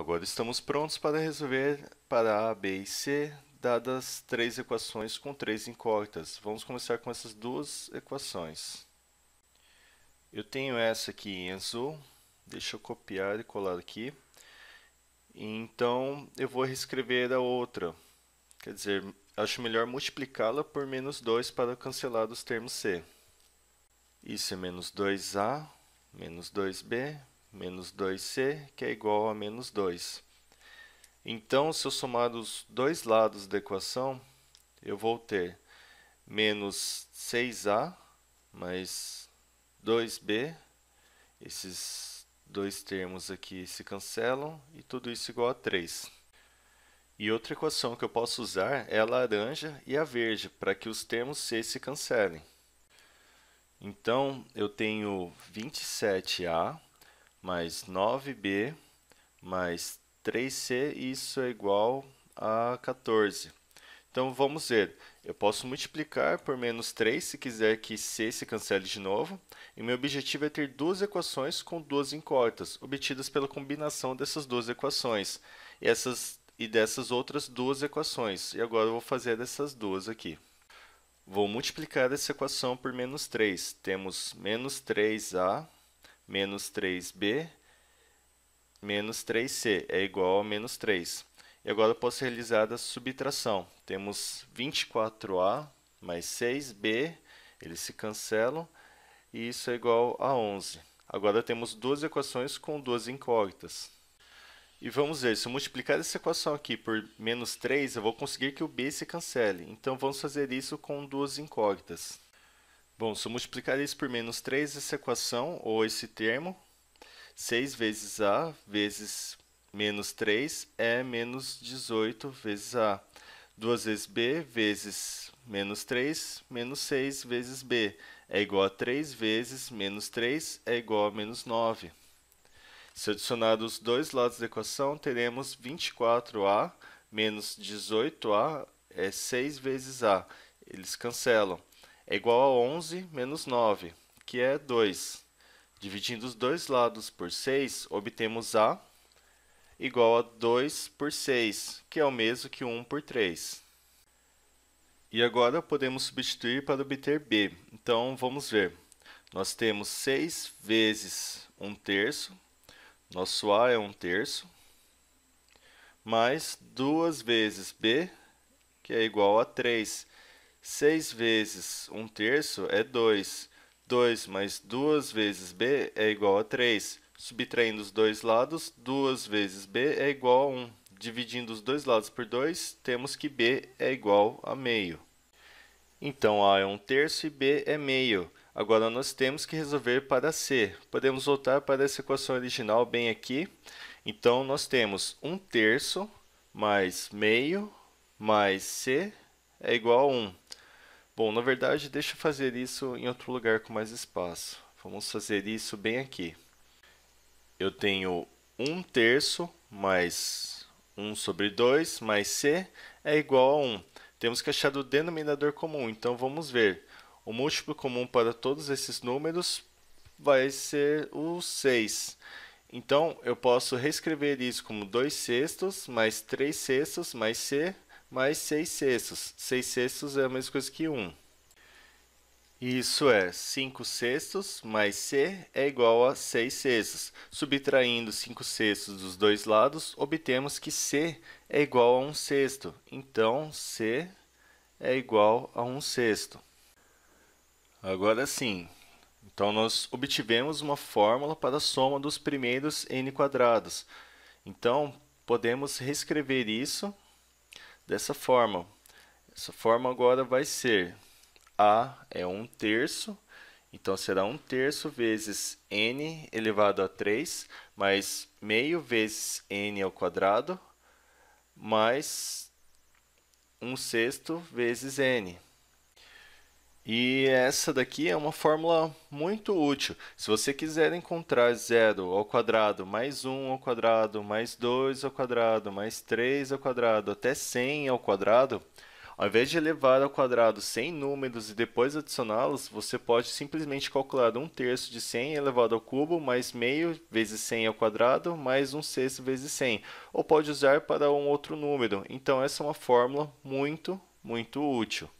Agora estamos prontos para resolver para A, B e C dadas três equações com três incógnitas. Vamos começar com essas duas equações. Eu tenho essa aqui em azul, deixa eu copiar e colar aqui. Então, eu vou reescrever a outra. Quer dizer, acho melhor multiplicá-la por menos 2 para cancelar os termos C. Isso é menos 2A, menos 2B, menos 2c, que é igual a menos 2. Então, se eu somar os dois lados da equação, eu vou ter menos 6a mais 2b, esses dois termos aqui se cancelam, e tudo isso é igual a 3. E outra equação que eu posso usar é a laranja e a verde, para que os termos C se cancelem. Então, eu tenho 27a mais 9b mais 3c, isso é igual a 14. Então, vamos ver. Eu posso multiplicar por menos 3 se quiser que c se cancele de novo. E meu objetivo é ter duas equações com duas incógnitas, obtidas pela combinação dessas duas equações e, essas, e dessas outras duas equações. E agora eu vou fazer dessas duas aqui. Vou multiplicar essa equação por menos 3. Temos menos 3a menos 3b menos 3c é igual a menos 3. E agora eu posso realizar a subtração. Temos 24a mais 6b, eles se cancelam, e isso é igual a 11. Agora temos duas equações com duas incógnitas. E vamos ver, se eu multiplicar essa equação aqui por menos 3, eu vou conseguir que o b se cancele. Então vamos fazer isso com duas incógnitas. Bom, se eu multiplicar isso por menos 3, essa equação, ou esse termo, 6 vezes A vezes menos 3 é menos 18 vezes A. 2 vezes B vezes menos 3, menos 6 vezes B é igual a 3 vezes menos 3 é igual a menos 9. Se adicionar os dois lados da equação, teremos 24A menos 18A é 6 vezes A. Eles cancelam é igual a 11 menos 9, que é 2. Dividindo os dois lados por 6, obtemos A igual a 2 por 6, que é o mesmo que 1 por 3. E agora podemos substituir para obter B. Então, vamos ver. Nós temos 6 vezes 1 terço, nosso A é 1 terço, mais 2 vezes B, que é igual a 3, 6 vezes 1 terço é 2. 2 mais 2 vezes b é igual a 3. Subtraindo os dois lados, 2 vezes b é igual a 1. Dividindo os dois lados por 2, temos que b é igual a meio. Então, a é 1 terço e b é meio. Agora, nós temos que resolver para c. Podemos voltar para essa equação original bem aqui. Então, nós temos 1 terço mais meio mais c é igual a 1. Bom, na verdade, deixa eu fazer isso em outro lugar com mais espaço. Vamos fazer isso bem aqui. Eu tenho 1 terço mais 1 sobre 2 mais c é igual a 1. Temos que achar o denominador comum, então vamos ver. O múltiplo comum para todos esses números vai ser o 6. Então, eu posso reescrever isso como 2 sextos mais 3 sextos mais c mais 6 sextos. 6 sextos é a mesma coisa que 1. Isso é 5 sextos mais C é igual a 6 sextos. Subtraindo 5 sextos dos dois lados, obtemos que C é igual a 1 sexto. Então, C é igual a 1 sexto. Agora sim, então nós obtivemos uma fórmula para a soma dos primeiros n quadrados. Então, podemos reescrever isso dessa forma. Essa forma agora vai ser A é 1 terço, então será 1 terço vezes n elevado a 3, mais meio vezes n ao quadrado, mais 1 sexto vezes n. E essa daqui é uma fórmula muito útil. Se você quiser encontrar zero ao quadrado mais 1 ao quadrado mais 2 ao quadrado mais 3 ao quadrado até 100 ao quadrado, ao invés de elevar ao quadrado 100 números e depois adicioná-los, você pode simplesmente calcular 1 terço de 100 elevado ao cubo mais meio vezes 100 ao quadrado mais 1 sexto vezes 100, ou pode usar para um outro número. Então essa é uma fórmula muito, muito útil.